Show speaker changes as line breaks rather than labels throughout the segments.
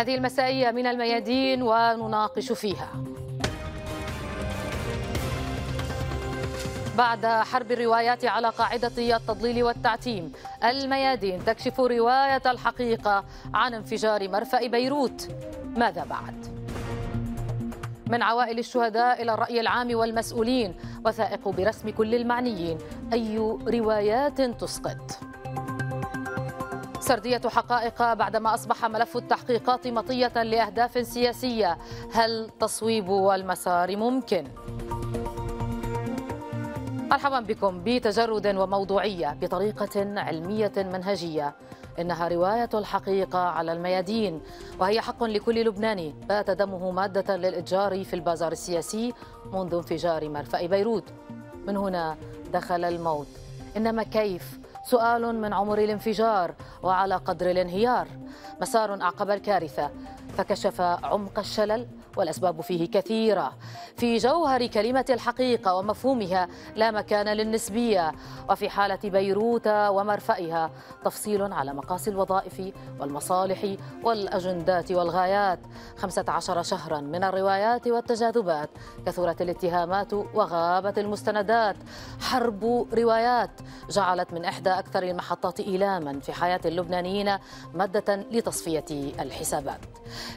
هذه المسائية من الميادين ونناقش فيها بعد حرب الروايات على قاعدة التضليل والتعتيم الميادين تكشف رواية الحقيقة عن انفجار مرفأ بيروت ماذا بعد؟ من عوائل الشهداء إلى الرأي العام والمسؤولين وثائق برسم كل المعنيين أي روايات تسقط؟ سردية حقائق بعدما أصبح ملف التحقيقات مطية لأهداف سياسية هل تصويب المسار ممكن؟ مرحبا بكم بتجرد وموضوعية بطريقة علمية منهجية إنها رواية الحقيقة على الميادين وهي حق لكل لبناني بات دمه مادة للإتجار في البازار السياسي منذ انفجار مرفأ بيروت من هنا دخل الموت إنما كيف سؤال من عمر الانفجار وعلى قدر الانهيار مسار أعقب الكارثة فكشف عمق الشلل والأسباب فيه كثيرة في جوهر كلمة الحقيقة ومفهومها لا مكان للنسبية وفي حالة بيروت ومرفئها تفصيل على مقاس الوظائف والمصالح والأجندات والغايات 15 شهرا من الروايات والتجاذبات كثرت الاتهامات وغابت المستندات حرب روايات جعلت من إحدى أكثر المحطات إيلاما في حياة اللبنانيين مادة لتصفية الحسابات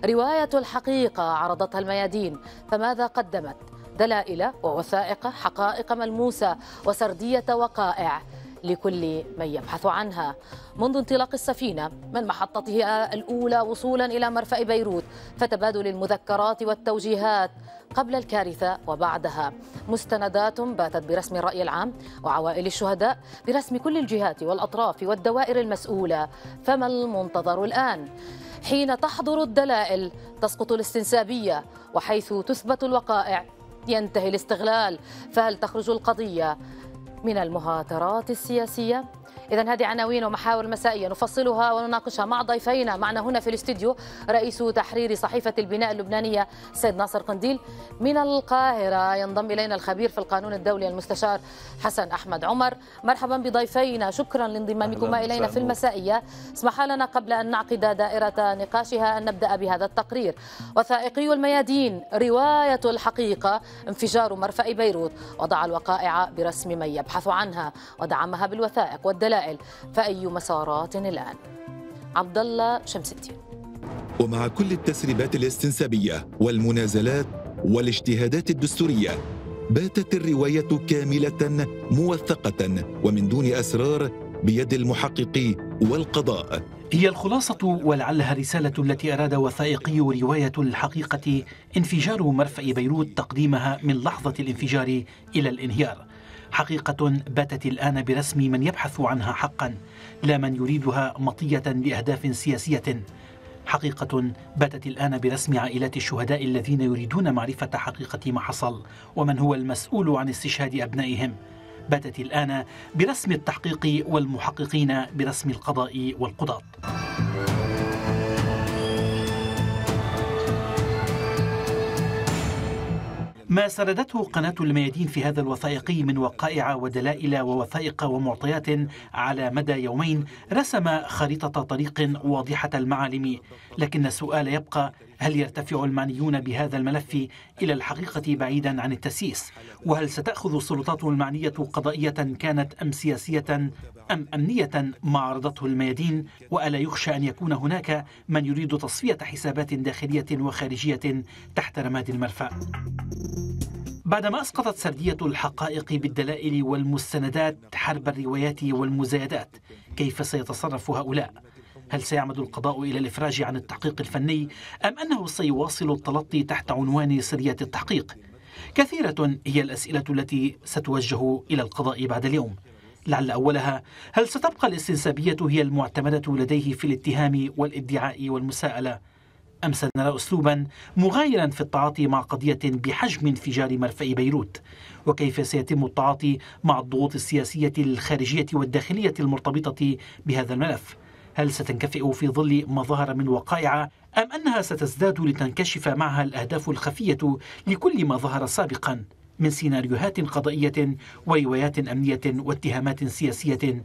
رواية الحقيقة عرض عضتها الميادين فماذا قدمت دلائل ووثائق حقائق ملموسه وسرديه وقائع لكل من يبحث عنها منذ انطلاق السفينة من محطتها الأولى وصولا إلى مرفأ بيروت فتبادل المذكرات والتوجيهات قبل الكارثة وبعدها مستندات باتت برسم الرأي العام وعوائل الشهداء برسم كل الجهات والأطراف والدوائر المسؤولة فما المنتظر الآن؟ حين تحضر الدلائل تسقط الاستنسابية وحيث تثبت الوقائع ينتهي الاستغلال فهل تخرج القضية من المهاترات السياسية؟ إذا هذه عناوين ومحاور مسائية نفصلها ونناقشها مع ضيفينا معنا هنا في الاستديو رئيس تحرير صحيفة البناء اللبنانية سيد ناصر قنديل من القاهرة ينضم إلينا الخبير في القانون الدولي المستشار حسن أحمد عمر مرحبا بضيفينا شكرا لانضمامكما إلينا في المسائية اسمح لنا قبل أن نعقد دائرة نقاشها أن نبدأ بهذا التقرير وثائقي الميادين رواية الحقيقة انفجار مرفأ بيروت وضع الوقائع برسم من يبحث عنها ودعمها بالوثائق والدلائل الدلائل فأي مسارات الآن عبد الله شمس الدين
ومع كل التسريبات الاستنسابية والمنازلات والاجتهادات الدستورية باتت الرواية كاملة موثقة ومن دون أسرار بيد المحقق والقضاء
هي الخلاصة ولعلها الرسالة التي أراد وثائقي رواية الحقيقة انفجار مرفأ بيروت تقديمها من لحظة الانفجار إلى الانهيار حقيقة باتت الآن برسم من يبحث عنها حقا لا من يريدها مطية لأهداف سياسية حقيقة باتت الآن برسم عائلات الشهداء الذين يريدون معرفة حقيقة ما حصل ومن هو المسؤول عن استشهاد أبنائهم باتت الآن برسم التحقيق والمحققين برسم القضاء والقضاة ما سردته قناة الميادين في هذا الوثائقي من وقائع ودلائل ووثائق ومعطيات على مدى يومين رسم خريطة طريق واضحة المعالم لكن السؤال يبقى هل يرتفع المعنيون بهذا الملف إلى الحقيقة بعيدا عن التسييس وهل ستأخذ السلطات المعنية قضائية كانت أم سياسية أم أمنية ما عرضته الميادين وألا يخشى أن يكون هناك من يريد تصفية حسابات داخلية وخارجية تحت رماد المرفأ بعدما أسقطت سردية الحقائق بالدلائل والمستندات حرب الروايات والمزايدات كيف سيتصرف هؤلاء؟ هل سيعمد القضاء إلى الإفراج عن التحقيق الفني أم أنه سيواصل التلطي تحت عنوان سرية التحقيق؟ كثيرة هي الأسئلة التي ستوجه إلى القضاء بعد اليوم لعل أولها هل ستبقى الاستنسابية هي المعتمدة لديه في الاتهام والادعاء والمساءلة أم سنرى أسلوبا مغايرا في التعاطي مع قضية بحجم انفجار مرفأ بيروت وكيف سيتم التعاطي مع الضغوط السياسية الخارجية والداخلية المرتبطة بهذا الملف هل ستنكفئ في ظل ما ظهر من وقائع أم أنها ستزداد لتنكشف معها الأهداف الخفية لكل ما ظهر سابقا من سيناريوهات قضائية وروايات أمنية واتهامات سياسية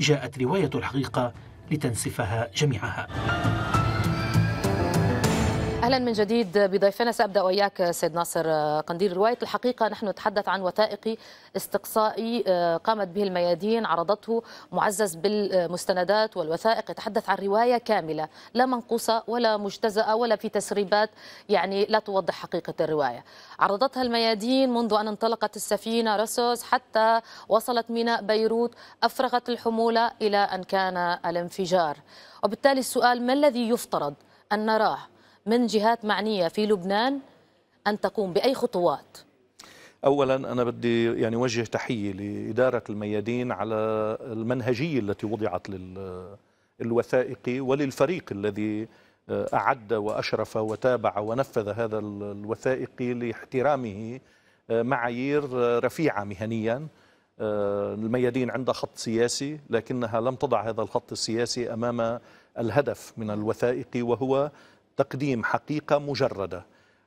جاءت رواية الحقيقة لتنسفها جميعها
اهلا من جديد بضيفنا سابدا واياك سيد ناصر قنديل روايه الحقيقه نحن نتحدث عن وثائقي استقصائي آه، قامت به الميادين عرضته معزز بالمستندات والوثائق يتحدث عن روايه كامله لا منقوصه ولا مجتزاه ولا في تسريبات يعني لا توضح حقيقه الروايه عرضتها الميادين منذ ان انطلقت السفينه رسوس حتى وصلت ميناء بيروت افرغت الحموله الى ان كان الانفجار وبالتالي السؤال ما الذي يفترض ان نراه من جهات معنية في لبنان أن تقوم بأي خطوات؟
اولا انا بدي يعني وجه تحيه لاداره الميادين على المنهجيه التي وضعت للوثائقي وللفريق الذي آه، اعد واشرف وتابع ونفذ هذا الوثائقي لاحترامه آه، معايير آه، رفيعه مهنيا الميادين عندها خط سياسي لكنها لم تضع هذا الخط السياسي امام الهدف من الوثائقي وهو تقديم حقيقة مجردة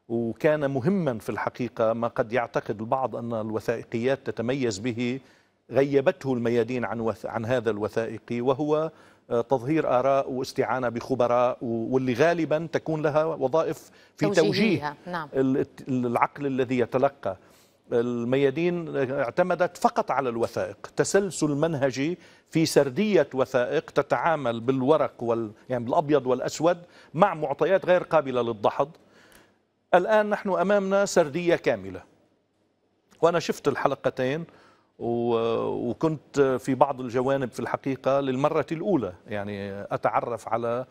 وكان مهما في الحقيقة ما قد يعتقد البعض أن الوثائقيات تتميز به غيبته الميادين عن, عن هذا الوثائقي وهو آه، تظهير آراء واستعانة بخبراء واللي غالبا تكون لها وظائف في توجيه نعم. العقل الذي يتلقى الميادين اعتمدت فقط على الوثائق تسلسل منهجي في سردية وثائق تتعامل بالورق وال... يعني بالأبيض والأسود مع معطيات غير قابلة للدحض الآن نحن أمامنا سردية كاملة وأنا شفت الحلقتين و... وكنت في بعض الجوانب في الحقيقة للمرة الأولى يعني أتعرف على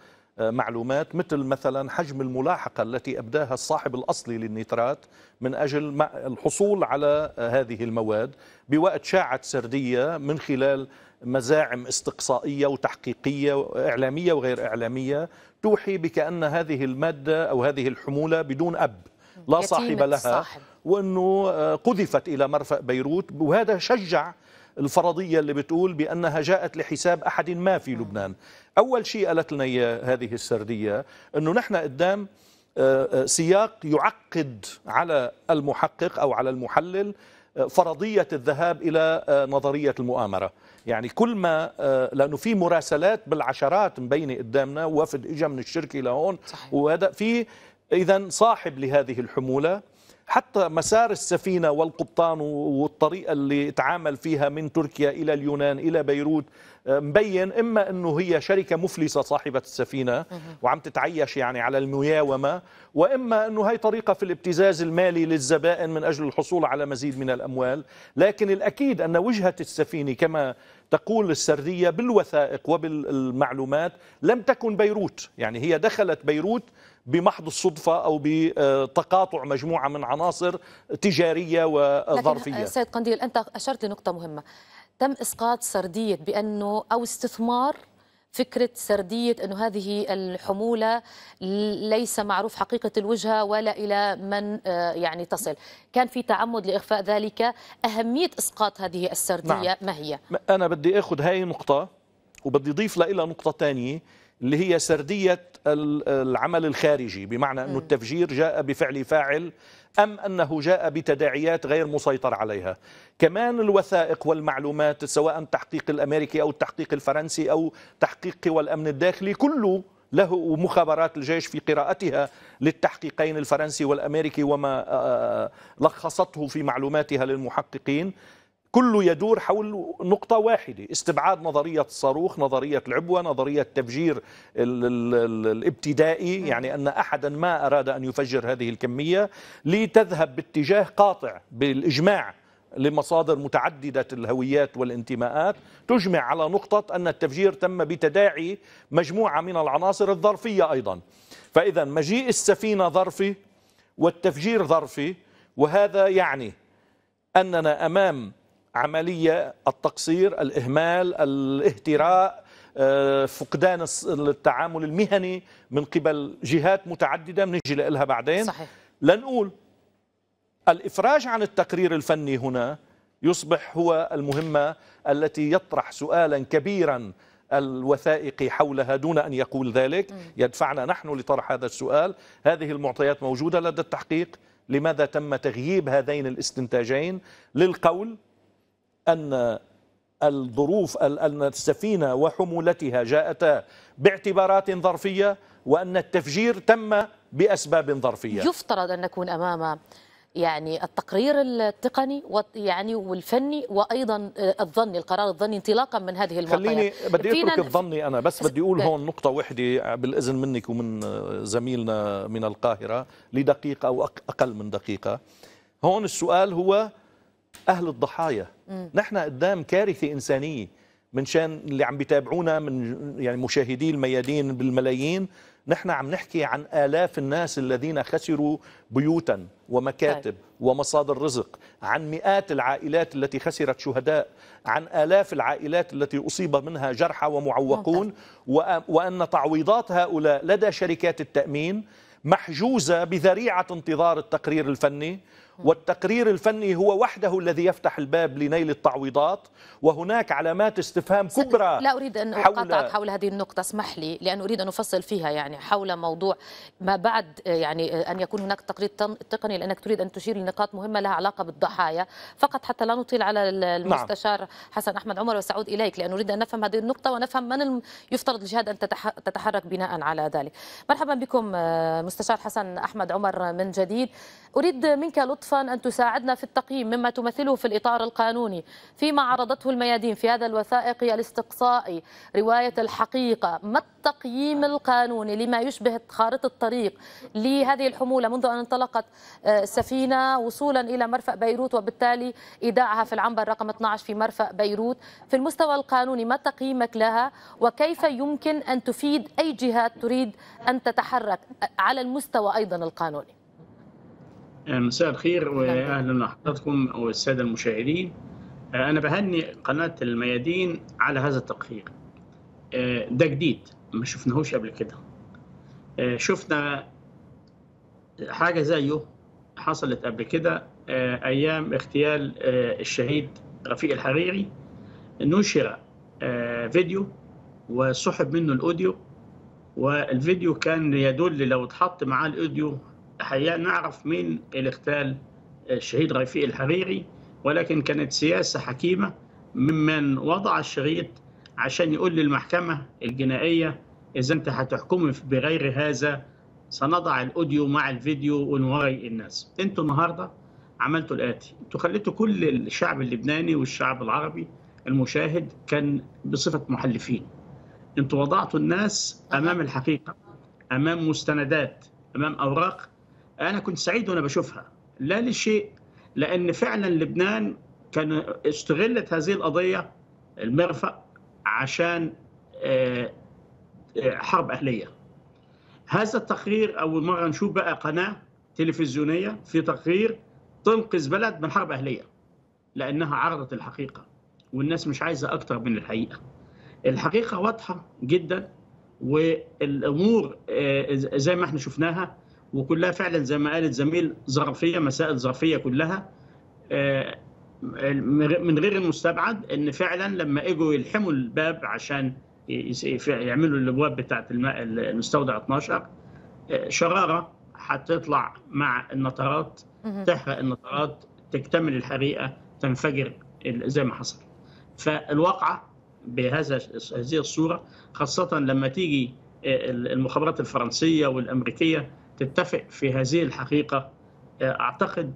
معلومات مثل مثلا حجم الملاحقة التي أبداها الصاحب الأصلي للنيترات من أجل الحصول على هذه المواد بوقت شاعة سردية من خلال مزاعم استقصائية وتحقيقية إعلامية وغير إعلامية توحي بكأن هذه المادة أو هذه الحمولة بدون أب لا صاحب لها وأنه آه، قذفت إلى مرفأ بيروت وهذا شجع الفرضية اللي بتقول بأنها جاءت لحساب أحد ما في لبنان أول شيء قالت لنا هذه السردية أنه نحن قدام آه، آه، سياق يعقد على المحقق أو على المحلل آه، فرضية الذهاب إلى نظرية المؤامرة يعني كل ما لأنه في مراسلات بالعشرات مبينة قدامنا وفد اجى من الشركة لهون وهذا في إذا صاحب لهذه الحمولة حتى مسار السفينة والقبطان والطريقة اللي تعامل فيها من تركيا إلى اليونان إلى بيروت مبين إما أنه هي شركة مفلسة صاحبة السفينة وعم تتعيش يعني على المياومة وإما أنه هي طريقة في الابتزاز المالي للزبائن من أجل الحصول على مزيد من الأموال لكن الأكيد أن وجهة السفينة كما تقول السردية بالوثائق وبالمعلومات لم تكن بيروت يعني هي دخلت بيروت بمحض الصدفة أو بتقاطع مجموعة من عناصر تجارية وظرفية سيد
قنديل أنت أشرت لنقطة مهمة تم اسقاط سرديه بانه او استثمار فكرة سردية أنه هذه الحمولة ليس معروف حقيقة الوجهة ولا إلى من آه، يعني تصل كان في تعمد لإخفاء ذلك أهمية إسقاط هذه السردية نعم. ما هي؟
أنا بدي أخذ هاي نقطة وبدي أضيف لها نقطة ثانية اللي هي سردية العمل الخارجي بمعنى أن التفجير جاء بفعل فاعل أم أنه جاء بتداعيات غير مسيطر عليها كمان الوثائق والمعلومات سواء التحقيق الأمريكي أو التحقيق الفرنسي أو تحقيق قوى الأمن الداخلي كله له مخابرات الجيش في قراءتها للتحقيقين الفرنسي والأمريكي وما آه، آه، آه، لخصته في معلوماتها للمحققين كله يدور حول نقطة واحدة استبعاد نظرية الصاروخ نظرية العبوة نظرية تفجير الابتدائي نعم. يعني أن أحدا ما أراد أن يفجر هذه الكمية لتذهب باتجاه قاطع بالإجماع لمصادر متعددة الهويات والانتماءات تجمع على نقطة أن التفجير تم بتداعي مجموعة من العناصر الظرفية أيضا فإذا مجيء السفينة ظرفي والتفجير ظرفي وهذا يعني أننا أمام عملية التقصير الإهمال الاهتراء آه، فقدان التعامل المهني من قبل جهات متعددة نجي لها بعدين صحيح. لنقول الإفراج عن التقرير الفني هنا يصبح هو المهمة التي يطرح سؤالا كبيرا الوثائقي حولها دون أن يقول ذلك يدفعنا نحن لطرح هذا السؤال هذه المعطيات موجودة لدى التحقيق لماذا تم تغييب هذين الاستنتاجين للقول أن الظروف أن السفينة وحمولتها جاءتا باعتبارات ظرفية وأن التفجير تم بأسباب ظرفية
يفترض أن نكون أمام يعني التقرير التقني يعني والفني وايضا آه، الظني القرار الظني انطلاقا من هذه المعطيات خليني بدي اترك
الظني انا بس بدي اقول هون نقطه وحده بالاذن منك ومن آه، زميلنا من القاهره لدقيقه او اقل من دقيقه هون السؤال هو اهل الضحايا نحن قدام كارثه انسانيه من شان اللي عم بيتابعونا من يعني مشاهدي الميادين بالملايين نحن عم نحكي عن آلاف الناس الذين خسروا بيوتا ومكاتب طيب. ومصادر رزق عن مئات العائلات التي خسرت شهداء عن آلاف العائلات التي أصيب منها جرحى ومعوقون وأن تعويضات هؤلاء لدى شركات التأمين محجوزة بذريعة انتظار التقرير الفني والتقرير الفني هو وحده الذي يفتح الباب لنيل التعويضات وهناك علامات استفهام كبرى لا أريد
أن أقاطعك حول هذه النقطة اسمح لي لأن أريد أن أفصل فيها يعني حول موضوع ما بعد آه، يعني آه، أن يكون هناك تقرير تقني لأنك تريد أن تشير لنقاط مهمة لها علاقة بالضحايا فقط حتى لا نطيل على نعم. المستشار نعم. حسن أحمد عمر وسعود إليك لأن أريد أن نفهم هذه النقطة ونفهم من يفترض الجهاد أن تتحرك بناء على ذلك مرحبا بكم آه، مستشار حسن أحمد عمر من جديد أريد منك لطف لطفا أن تساعدنا في التقييم مما تمثله في الإطار القانوني فيما عرضته الميادين في هذا الوثائقي الاستقصائي رواية الحقيقة ما التقييم القانوني لما يشبه خارطة الطريق لهذه الحمولة منذ أن انطلقت آه، سفينة وصولا إلى مرفأ بيروت وبالتالي إيداعها في العنبر رقم 12 في مرفأ بيروت في المستوى القانوني ما تقييمك لها وكيف يمكن أن تفيد أي جهات تريد أن تتحرك آه، على المستوى أيضا القانوني
آه، مساء الخير واهلا بحضراتكم والساده المشاهدين آه، انا بهني قناه الميادين على هذا التقرير آه، ده جديد ما شفناهوش قبل كده شفنا حاجه زيه حصلت قبل كده ايام اغتيال الشهيد رفيق الحريري نشر فيديو وسحب منه الاوديو والفيديو كان يدل لو اتحط معاه الاوديو الحقيقه نعرف مين اللي آه، الشهيد رفيق الحريري ولكن كانت سياسه حكيمه ممن وضع الشريط عشان يقول للمحكمه الجنائيه اذا انت هتحكمي بغير هذا سنضع الاوديو مع الفيديو ونوري الناس انتوا النهارده عملتوا الاتي انتوا خليتوا كل الشعب اللبناني والشعب العربي المشاهد كان بصفه محلفين انتوا وضعتوا الناس امام الحقيقه امام مستندات امام اوراق انا كنت سعيد وانا بشوفها لا لشيء لان فعلا لبنان كان استغلت هذه القضيه المرفأ عشان آه، آه، حرب اهليه هذا التقرير اول مره نشوف بقى قناه تلفزيونيه في تقرير تنقذ بلد من حرب اهليه لانها عرضت الحقيقه والناس مش عايزه اكتر من الحقيقه الحقيقه واضحه جدا والامور آه، زي ما احنا شفناها وكلها فعلا زي ما قال الزميل ظرفيه مسائل ظرفيه كلها آه، من غير المستبعد ان فعلا لما اجوا يلحموا الباب عشان يعملوا الابواب بتاعه المستودع 12 آه، شراره هتطلع مع النطرات تحرق النطرات تكتمل الحريقه تنفجر زي ما حصل فالواقعه بهذا هذه الصوره خاصه لما تيجي آه، المخابرات الفرنسيه والامريكيه تتفق في هذه الحقيقه آه، اعتقد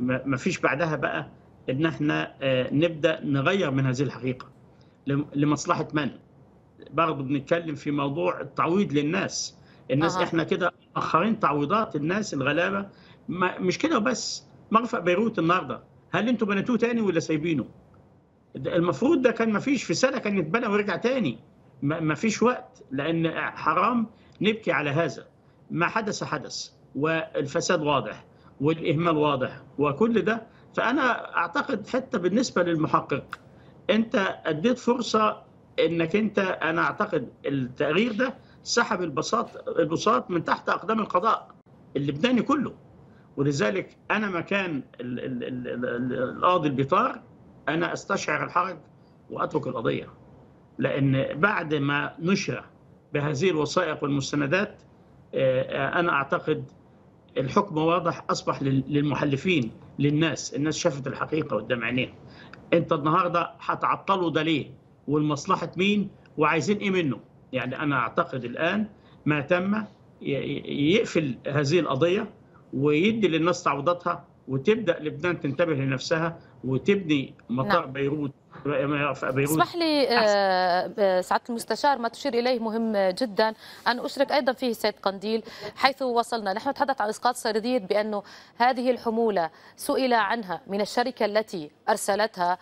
ما فيش بعدها بقى ان احنا آه، نبدا نغير من هذه الحقيقه لمصلحه من؟ برضه بنتكلم في موضوع التعويض للناس الناس أه. احنا كده مأخرين تعويضات الناس الغلابه ما مش كده وبس مرفأ بيروت النهارده هل انتوا بنيتوه تاني ولا سايبينه؟ المفروض ده كان ما فيش في سنه كان يتبنى ويرجع تاني ما فيش وقت لان حرام نبكي على هذا ما حدث حدث والفساد واضح والاهمال واضح وكل ده فانا اعتقد حتى بالنسبه للمحقق انت اديت فرصه انك انت انا اعتقد التغيير ده سحب البساط البساط من تحت اقدام القضاء اللبناني كله ولذلك انا مكان القاضي البيطار انا استشعر الحرج واترك القضيه لان بعد ما نشر بهذه الوثائق والمستندات انا اعتقد الحكم واضح اصبح للمحلفين للناس الناس شافت الحقيقه قدام عينيها انت النهارده هتعطلوا ده ليه والمصلحه مين وعايزين ايه منه يعني انا اعتقد الان ما تم يقفل هذه القضيه ويدي للناس تعويضاتها وتبدا لبنان تنتبه لنفسها وتبني مطار نعم. بيروت اسمح
لي آه، آه، سعاده المستشار ما تشير اليه مهم جدا ان اشرك ايضا فيه سيد قنديل حيث وصلنا نحن نتحدث عن اسقاط سرديه بانه هذه الحموله سئل عنها من الشركه التي ارسلتها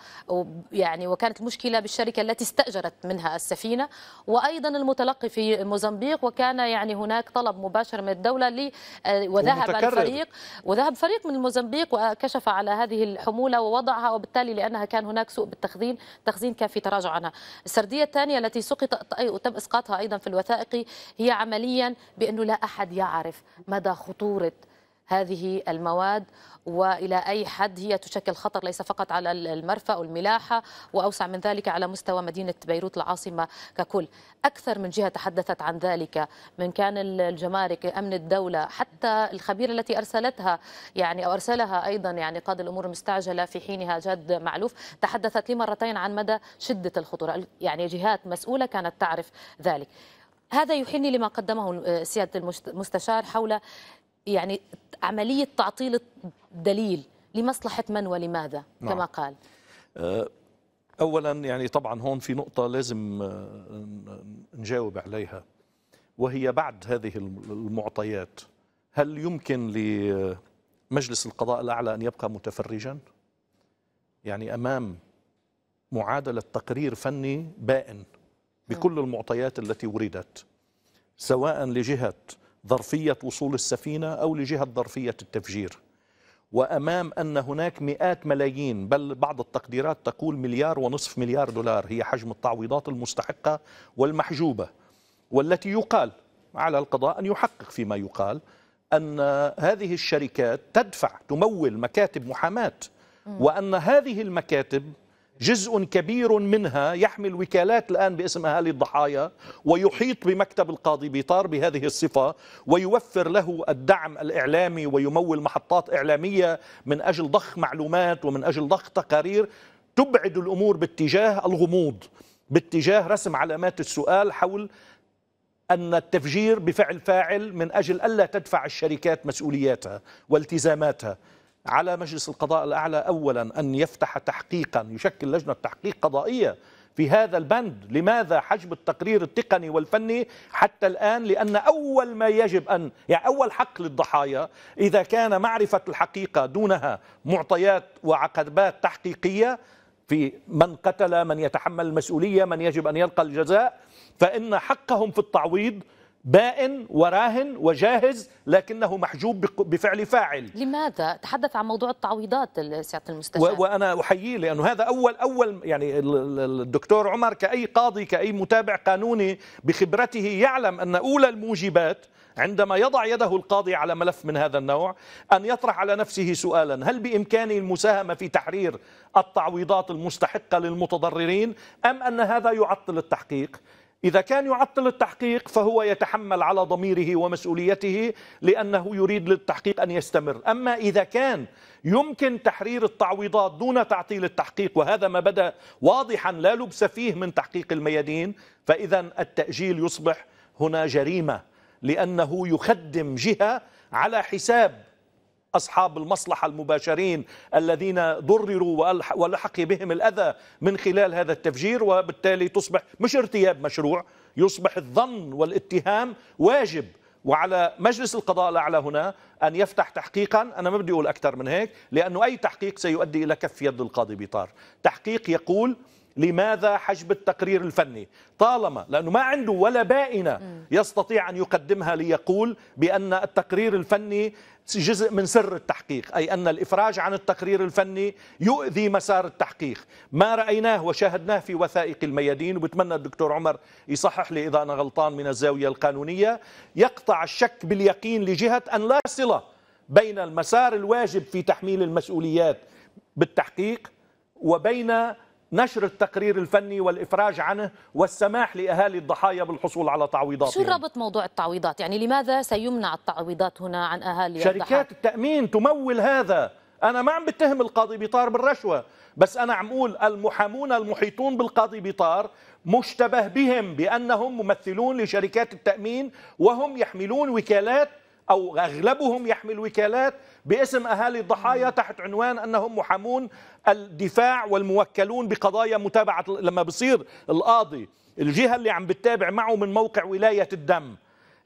يعني وكانت المشكله بالشركه التي استاجرت منها السفينه وايضا المتلقي في موزمبيق وكان يعني هناك طلب مباشر من الدوله لي آه، وذهب الفريق وذهب فريق من موزمبيق وكشف على هذه الحموله ووضعها وبالتالي لانها كان هناك سوء بالتخزين تخزين تخزين كان في تراجع عنها السردية الثانية التي سقطت وتم إسقاطها أيضا في الوثائق هي عمليا بأنه لا أحد يعرف مدى خطورة هذه المواد والى اي حد هي تشكل خطر ليس فقط على المرفأ والملاحه واوسع من ذلك على مستوى مدينه بيروت العاصمه ككل. اكثر من جهه تحدثت عن ذلك من كان الجمارك امن الدوله حتى الخبيره التي ارسلتها يعني او ارسلها ايضا يعني قاضي الامور المستعجله في حينها جاد معلوف تحدثت لمرتين مرتين عن مدى شده الخطوره يعني جهات مسؤوله كانت تعرف ذلك. هذا يحيني لما قدمه آه، سياده المستشار حول يعني عملية تعطيل الدليل لمصلحة من ولماذا نعم. كما قال
أه، أولا يعني طبعا هون في نقطة لازم أه، نجاوب عليها وهي بعد هذه المعطيات هل يمكن لمجلس القضاء الأعلى أن يبقى متفرجا يعني أمام معادلة تقرير فني بائن بكل نعم. المعطيات التي وردت سواء لجهة ظرفية وصول السفينة أو لجهة ظرفية التفجير وأمام أن هناك مئات ملايين بل بعض التقديرات تقول مليار ونصف مليار دولار هي حجم التعويضات المستحقة والمحجوبة والتي يقال على القضاء أن يحقق فيما يقال أن هذه الشركات تدفع تمول مكاتب محاماة وأن هذه المكاتب جزء كبير منها يحمل وكالات الآن باسم أهالي الضحايا ويحيط بمكتب القاضي بيطار بهذه الصفة ويوفر له الدعم الإعلامي ويمول محطات إعلامية من أجل ضخ معلومات ومن أجل ضخ تقارير تبعد الأمور باتجاه الغموض باتجاه رسم علامات السؤال حول أن التفجير بفعل فاعل من أجل ألا تدفع الشركات مسؤولياتها والتزاماتها على مجلس القضاء الأعلى أولا أن يفتح تحقيقا يشكل لجنة تحقيق قضائية في هذا البند لماذا حجب التقرير التقني والفني حتى الآن لأن أول ما يجب أن يعني أول حق للضحايا إذا كان معرفة الحقيقة دونها معطيات وعقبات تحقيقية في من قتل من يتحمل المسؤولية من يجب أن يلقى الجزاء فإن حقهم في التعويض بائن وراهن وجاهز لكنه محجوب بفعل فاعل
لماذا تحدث عن موضوع التعويضات سياده المستشار
وانا احييه لانه هذا اول اول يعني الدكتور عمر كاي قاضي كاي متابع قانوني بخبرته يعلم ان اولى الموجبات عندما يضع يده القاضي على ملف من هذا النوع ان يطرح على نفسه سؤالا هل بامكاني المساهمه في تحرير التعويضات المستحقه للمتضررين ام ان هذا يعطل التحقيق إذا كان يعطل التحقيق فهو يتحمل على ضميره ومسؤوليته لأنه يريد للتحقيق أن يستمر أما إذا كان يمكن تحرير التعويضات دون تعطيل التحقيق وهذا ما بدأ واضحا لا لبس فيه من تحقيق الميادين فإذا التأجيل يصبح هنا جريمة لأنه يخدم جهة على حساب أصحاب المصلحة المباشرين الذين ضرروا ولحق بهم الأذى من خلال هذا التفجير وبالتالي تصبح مش ارتياب مشروع يصبح الظن والاتهام واجب وعلى مجلس القضاء الأعلى هنا أن يفتح تحقيقا أنا ما بدي أقول أكثر من هيك لأنه أي تحقيق سيؤدي إلى كف يد القاضي بيطار تحقيق يقول لماذا حجب التقرير الفني طالما لأنه ما عنده ولا بائنة يستطيع أن يقدمها ليقول بأن التقرير الفني جزء من سر التحقيق أي أن الإفراج عن التقرير الفني يؤذي مسار التحقيق ما رأيناه وشاهدناه في وثائق الميادين وبتمنى الدكتور عمر يصحح لي إذا أنا غلطان من الزاوية القانونية يقطع الشك باليقين لجهة أن لا صلة بين المسار الواجب في تحميل المسؤوليات بالتحقيق وبين نشر التقرير الفني والإفراج عنه والسماح لأهالي الضحايا بالحصول على تعويضات شو
ربط موضوع التعويضات يعني لماذا سيمنع التعويضات هنا عن أهالي شركات الضحايا؟
التأمين تمول هذا أنا ما عم بتهم القاضي بيطار بالرشوة بس أنا عم أقول المحامون المحيطون بالقاضي بيطار مشتبه بهم بأنهم ممثلون لشركات التأمين وهم يحملون وكالات أو أغلبهم يحمل وكالات باسم أهالي الضحايا تحت عنوان أنهم محامون الدفاع والموكلون بقضايا متابعة لما بصير القاضي الجهة اللي عم بتتابع معه من موقع ولاية الدم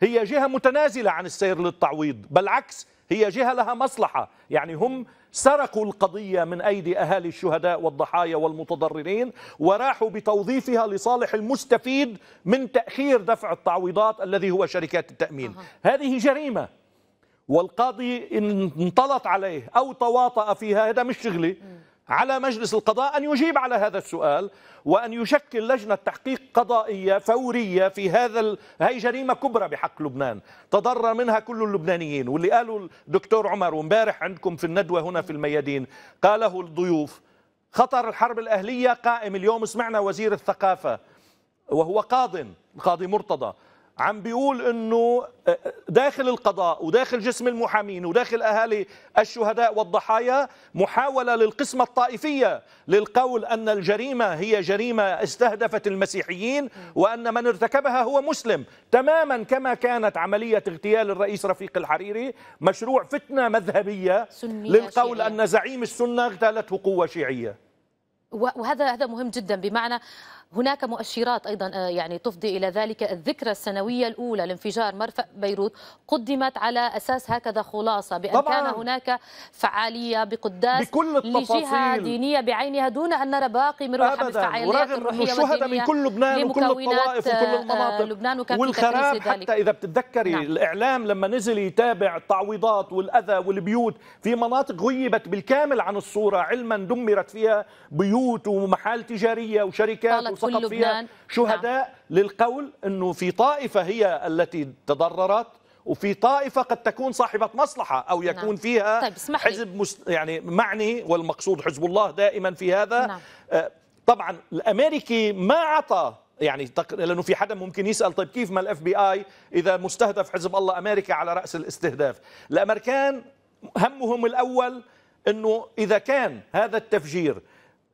هي جهة متنازلة عن السير للتعويض بالعكس هي جهة لها مصلحة يعني هم سرقوا القضية من أيدي أهالي الشهداء والضحايا والمتضررين وراحوا بتوظيفها لصالح المستفيد من تأخير دفع التعويضات الذي هو شركات التأمين أه. هذه جريمة والقاضي انطلت عليه أو تواطأ فيها هذا مش شغلي على مجلس القضاء أن يجيب على هذا السؤال وأن يشكل لجنة تحقيق قضائية فورية في هذا ال... هي جريمة كبرى بحق لبنان تضرر منها كل اللبنانيين واللي قاله الدكتور عمر ومبارح عندكم في الندوة هنا في الميادين قاله الضيوف خطر الحرب الأهلية قائم اليوم سمعنا وزير الثقافة وهو قاض القاضي مرتضى عم بيقول انه آه، آه، داخل القضاء وداخل جسم المحامين وداخل اهالي الشهداء والضحايا محاوله للقسمه الطائفيه للقول ان الجريمه هي جريمه استهدفت المسيحيين وان من ارتكبها هو مسلم تماما كما كانت عمليه اغتيال الرئيس رفيق الحريري مشروع فتنه مذهبيه
للقول
ان زعيم السنه اغتالته قوه شيعيه
وهذا هذا مهم جدا بمعنى هناك مؤشرات أيضا آه، يعني تفضي إلى ذلك الذكرى السنوية الأولى لانفجار مرفأ بيروت قدمت على أساس هكذا خلاصة بأن طبعاً كان هناك فعالية بقداس بكل لجهة دينية بعينها دون أن نرى باقي من روح الفعاليات الروحية والدينية من كل لبنان وكل الطوائف وكل آه، المناطق لبنان وكان والخراب في حتى
إذا بتتذكري نعم. الإعلام لما نزل يتابع التعويضات والأذى والبيوت في مناطق غيبت بالكامل عن الصورة علما دمرت فيها بيوت ومحال تجارية وشركات فقط فيها شهداء نعم. للقول أنه في طائفة هي التي تضررت وفي طائفة قد تكون صاحبة مصلحة أو نعم. يكون نعم. فيها طيب حزب مس... يعني معني والمقصود حزب الله دائما في هذا نعم. آه، طبعا الأمريكي ما عطى يعني تق... لانه في حدا ممكن يسال طيب كيف ما الاف بي اي اذا مستهدف حزب الله امريكا على راس الاستهداف الامريكان همهم الاول انه اذا كان هذا التفجير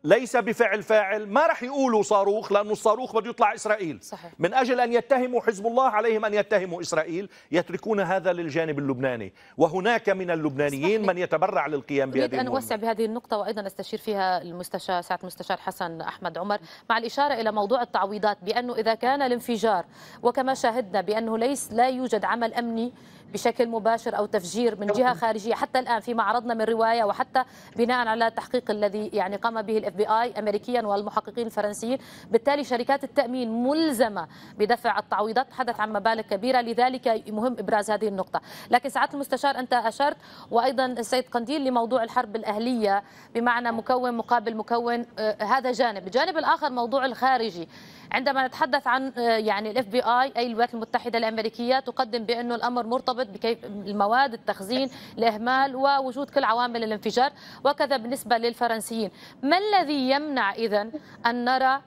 ليس بفعل فاعل ما رح يقولوا صاروخ لأنه الصاروخ بده يطلع إسرائيل صحيح. من أجل أن يتهموا حزب الله عليهم أن يتهموا إسرائيل يتركون هذا للجانب اللبناني وهناك من اللبنانيين صحيح. من يتبرع للقيام بهذه المهمة أن أوسع
بهذه النقطة وأيضا أستشير فيها المستشار سعد المستشار حسن أحمد عمر مع الإشارة إلى موضوع التعويضات بأنه إذا كان الانفجار وكما شاهدنا بأنه ليس لا يوجد عمل أمني بشكل مباشر أو تفجير من جهة خارجية حتى الآن فيما عرضنا من رواية وحتى بناء على التحقيق الذي يعني قام به الاف بي اي أمريكيا والمحققين الفرنسيين بالتالي شركات التأمين ملزمة بدفع التعويضات تحدث عن مبالغ كبيرة لذلك مهم إبراز هذه النقطة لكن سعادة المستشار أنت أشرت وأيضا السيد قنديل لموضوع الحرب الأهلية بمعنى مكون مقابل مكون آه، هذا جانب الجانب الآخر موضوع الخارجي عندما نتحدث عن آه، يعني الاف بي اي اي الولايات المتحده الامريكيه تقدم بانه الامر مرتبط بكيف المواد التخزين الاهمال ووجود كل عوامل الانفجار وكذا بالنسبه للفرنسيين ما الذي يمنع اذا ان نرى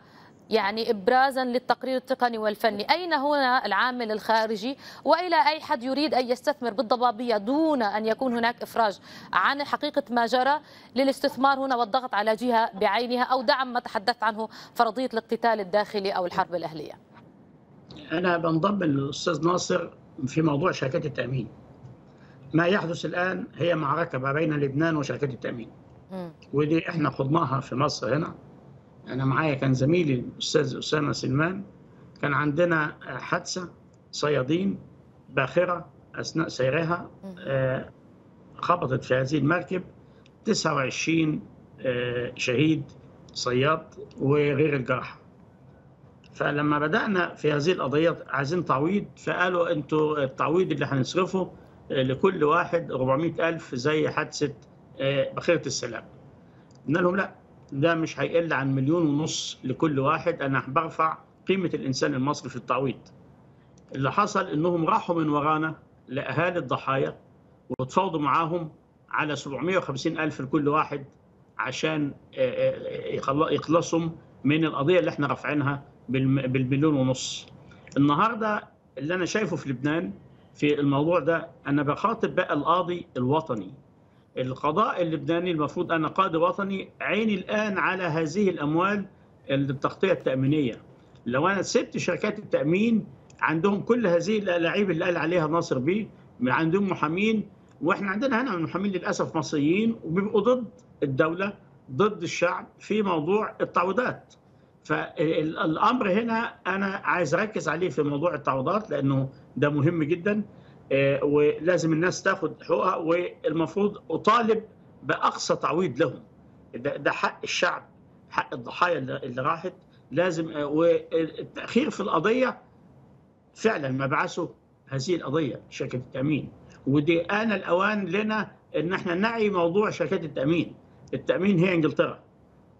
يعني إبرازا للتقرير التقني والفني أين هنا العامل الخارجي وإلى أي حد يريد أن يستثمر بالضبابية دون أن يكون هناك إفراج عن حقيقة ما جرى للاستثمار هنا والضغط على جهة بعينها أو دعم ما تحدثت عنه فرضية الاقتتال الداخلي أو الحرب الأهلية
أنا بنضم للأستاذ ناصر في موضوع شركات التأمين ما يحدث الآن هي معركة ما بين لبنان وشركات التأمين ودي احنا خضناها في مصر هنا أنا معايا كان زميلي الأستاذ أسامة سلمان كان عندنا حادثة صيادين باخرة أثناء سيرها آه، خبطت في هذه المركب 29 آه، شهيد صياد وغير الجرحى فلما بدأنا في هذه القضية عايزين تعويض فقالوا أنتوا التعويض اللي هنصرفه آه، لكل واحد 400 ألف زي حادثة بخيرة السلام قلنا لهم لا ده مش هيقل عن مليون ونص لكل واحد انا برفع قيمه الانسان المصري في التعويض. اللي حصل انهم راحوا من ورانا لاهالي الضحايا وتفاوضوا معاهم على 750 ألف لكل واحد عشان آه، آه، يخلصهم من القضية اللي احنا رافعينها بالمليون ونص النهاردة اللي أنا شايفه في لبنان في الموضوع ده أنا بخاطب بقى القاضي الوطني القضاء اللبناني المفروض أنا قاضي وطني عيني الآن على هذه الأموال التغطية التأمينية لو أنا سبت شركات التأمين عندهم كل هذه الألعاب اللي قال عليها ناصر بيه عندهم محامين واحنا عندنا هنا محامين للاسف مصريين وبيبقوا ضد الدوله ضد الشعب في موضوع التعويضات فالامر هنا انا عايز اركز عليه في موضوع التعويضات لانه ده مهم جدا آه، ولازم الناس تاخد حقوقها والمفروض اطالب باقصى تعويض لهم ده, ده حق الشعب حق الضحايا اللي راحت لازم آه، والتاخير في القضيه فعلا مبعثه هذه القضيه شركه التامين ودي ان الاوان لنا ان احنا نعي موضوع شركات التامين التامين هي انجلترا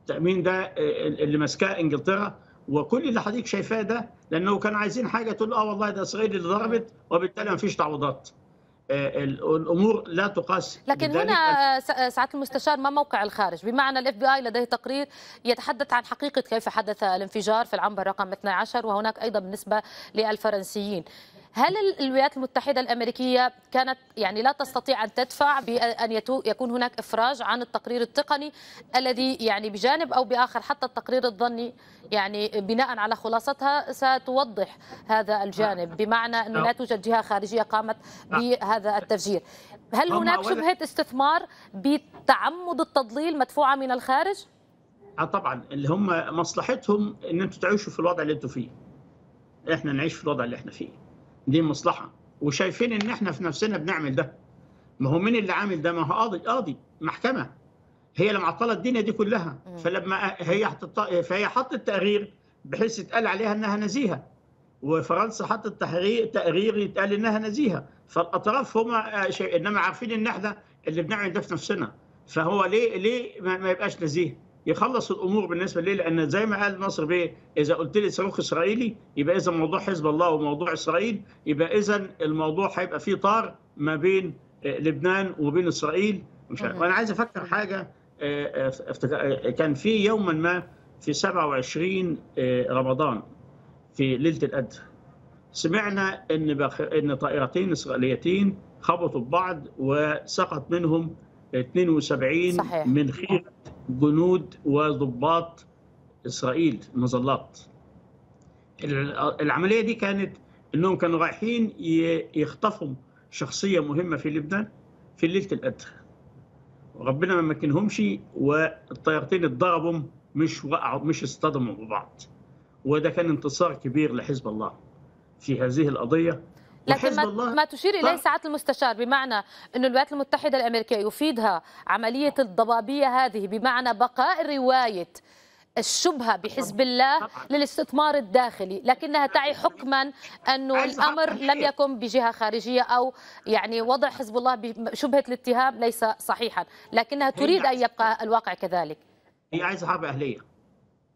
التامين ده آه، اللي ماسكاه انجلترا وكل اللي حضرتك شايفاه ده لانه كانوا عايزين حاجه تقول اه والله ده اسرائيل اللي ضربت وبالتالي ما فيش تعويضات آه، الامور لا تقاس لكن هنا
سعاده المستشار ما موقع الخارج بمعنى الاف بي اي لديه تقرير يتحدث عن حقيقه كيف حدث الانفجار في العنبر رقم 12 وهناك ايضا بالنسبه للفرنسيين هل الولايات المتحدة الأمريكية كانت يعني لا تستطيع أن تدفع بأن يكون هناك إفراج عن التقرير التقني الذي يعني بجانب أو بآخر حتى التقرير الظني يعني بناء على خلاصتها ستوضح هذا الجانب بمعنى أنه نعم. لا توجد جهة خارجية قامت نعم. بهذا التفجير هل هناك شبهة استثمار بتعمد التضليل مدفوعة من الخارج؟
آه، طبعا اللي هم مصلحتهم ان انتم تعيشوا في الوضع اللي انتم فيه احنا نعيش في الوضع اللي احنا فيه دي مصلحه وشايفين ان احنا في نفسنا بنعمل ده ما هو مين اللي عامل ده ما هو قاضي قاضي محكمه هي اللي معطله الدنيا دي كلها فلما هي حطت فهي حطت تقرير بحيث يتقال عليها انها نزيهه وفرنسا حطت تحرير تقرير يتقال انها نزيهه فالاطراف هما آه، انما عارفين ان احنا اللي بنعمل ده في نفسنا فهو ليه ليه ما يبقاش نزيه يخلص الامور بالنسبه ليه لان زي ما قال ناصر بيه اذا قلت لي صاروخ اسرائيلي يبقى اذا موضوع حزب الله وموضوع اسرائيل يبقى اذا الموضوع هيبقى فيه طار ما بين آه، لبنان وبين اسرائيل مش عارف. وانا عايز افكر حاجه آه، آه، كان في يوما ما في 27 رمضان في ليله القدر سمعنا ان ان طائرتين اسرائيليتين خبطوا ببعض وسقط منهم 72 صحيح. من خير جنود وضباط اسرائيل مظلات العمليه دي كانت انهم كانوا رايحين يخطفوا شخصيه مهمه في لبنان في ليله القدر ربنا ما مكنهمش والطيارتين اتضربوا مش وقعوا مش اصطدموا ببعض وده كان انتصار كبير لحزب الله في هذه القضيه
لكن ما, ما تشير اليه ساعات المستشار بمعنى أن الولايات المتحده الامريكيه يفيدها عمليه الضبابيه هذه بمعنى بقاء روايه الشبهه بحزب الله للاستثمار الداخلي لكنها تعي حكما انه الامر لم يكن بجهه خارجيه او يعني وضع حزب الله بشبهه الاتهام ليس صحيحا لكنها تريد ان يبقى الواقع كذلك
هي عايزه حرب اهليه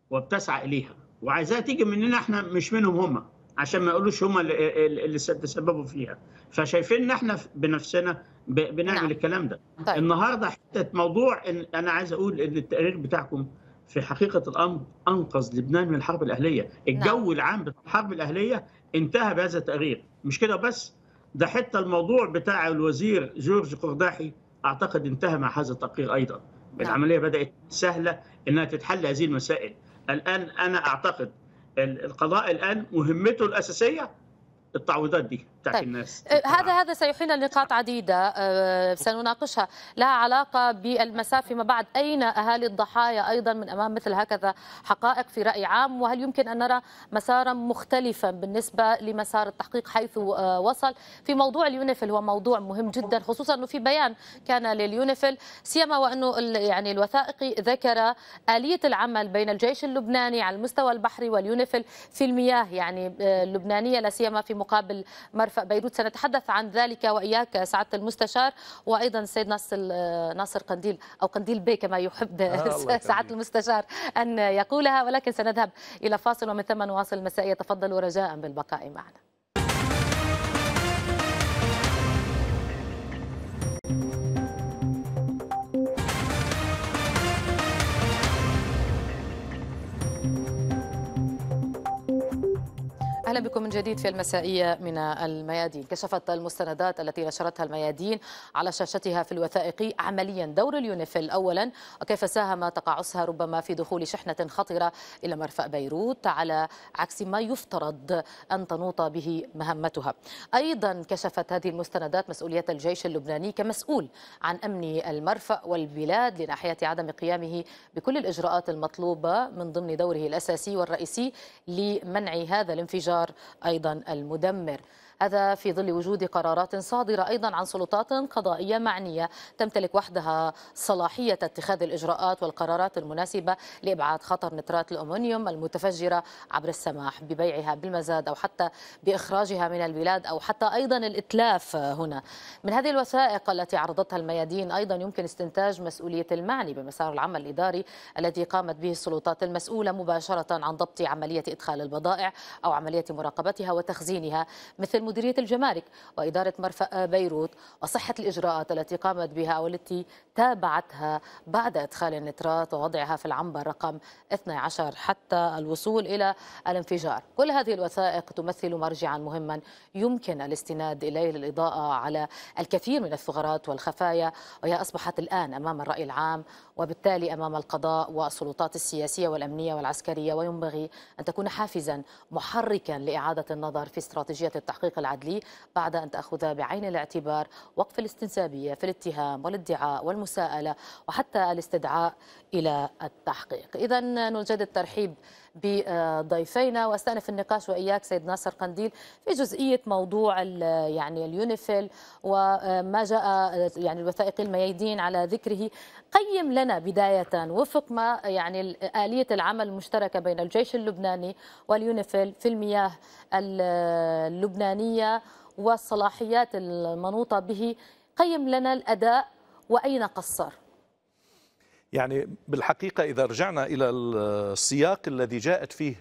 وبتسعى اليها وعايزاها تيجي مننا احنا مش منهم هم عشان ما يقولوش هم اللي تسببوا فيها فشايفين ان احنا بنفسنا بنعمل نعم. الكلام ده طيب. النهارده حته موضوع إن انا عايز اقول ان التقرير بتاعكم في حقيقه الامر انقذ لبنان من الحرب الاهليه نعم. الجو نعم. العام بتاع الحرب الاهليه انتهى بهذا التقرير مش كده بس ده حتى الموضوع بتاع الوزير جورج قرداحي اعتقد انتهى مع هذا التقرير ايضا نعم. العمليه بدات سهله انها تتحل هذه المسائل الان انا اعتقد القضاء الآن مهمته الأساسية التعويضات دي طيب. الناس آه، هذا
هذا سيحيل لنقاط عديده آه، سنناقشها لها علاقه بالمسافه ما بعد اين اهالي الضحايا ايضا من امام مثل هكذا حقائق في راي عام وهل يمكن ان نرى مسارا مختلفا بالنسبه لمسار التحقيق حيث آه، وصل في موضوع اليونيفل هو موضوع مهم جدا خصوصا انه في بيان كان لليونيفل سيما وانه يعني الوثائقي ذكر اليه العمل بين الجيش اللبناني على المستوى البحري واليونيفل في المياه يعني اللبنانيه لا سيما في مقابل مرفأ بيروت سنتحدث عن ذلك وإياك سعادة المستشار وأيضا السيد ناصر ناصر قنديل أو قنديل بي كما يحب آه سعادة المستشار أن يقولها ولكن سنذهب إلى فاصل ومن ثم نواصل المسائية تفضلوا رجاء بالبقاء معنا أهلا بكم من جديد في المسائية من الميادين كشفت المستندات التي نشرتها الميادين على شاشتها في الوثائقي عمليا دور اليونيفيل أولا وكيف ساهم تقاعسها ربما في دخول شحنة خطرة إلى مرفأ بيروت على عكس ما يفترض أن تنوط به مهمتها أيضا كشفت هذه المستندات مسؤولية الجيش اللبناني كمسؤول عن أمن المرفأ والبلاد لناحية عدم قيامه بكل الإجراءات المطلوبة من ضمن دوره الأساسي والرئيسي لمنع هذا الانفجار الانهيار أيضا المدمر هذا في ظل وجود قرارات صادرة أيضا عن سلطات قضائية معنية تمتلك وحدها صلاحية اتخاذ الإجراءات والقرارات المناسبة لإبعاد خطر نترات الأمونيوم المتفجرة عبر السماح ببيعها بالمزاد أو حتى بإخراجها من البلاد أو حتى أيضا الإتلاف هنا من هذه الوثائق التي عرضتها الميادين أيضا يمكن استنتاج مسؤولية المعني بمسار العمل الإداري الذي قامت به السلطات المسؤولة مباشرة عن ضبط عملية إدخال البضائع أو عملية مراقبتها وتخزينها مثل مديرية الجمارك وإدارة مرفأ بيروت وصحة الإجراءات التي قامت بها والتي تابعتها بعد إدخال النترات ووضعها في العنبر رقم 12 حتى الوصول إلى الانفجار كل هذه الوثائق تمثل مرجعا مهما يمكن الاستناد إليه للإضاءة على الكثير من الثغرات والخفايا وهي أصبحت الآن أمام الرأي العام وبالتالي أمام القضاء والسلطات السياسية والأمنية والعسكرية وينبغي أن تكون حافزا محركا لإعادة النظر في استراتيجية التحقيق التحقيق العدلي بعد أن تأخذ بعين الاعتبار وقف الاستنسابية في الاتهام والادعاء والمساءلة وحتى الاستدعاء إلى التحقيق إذا نجدد الترحيب بضيفينا واستانف النقاش واياك سيد ناصر قنديل في جزئيه موضوع يعني اليونيفيل وما جاء يعني الوثائقي الميادين على ذكره قيم لنا بدايه وفق ما يعني اليه العمل المشتركه بين الجيش اللبناني واليونيفيل في المياه اللبنانيه والصلاحيات المنوطه به قيم لنا الاداء واين قصر
يعني بالحقيقة إذا رجعنا إلى السياق الذي جاءت فيه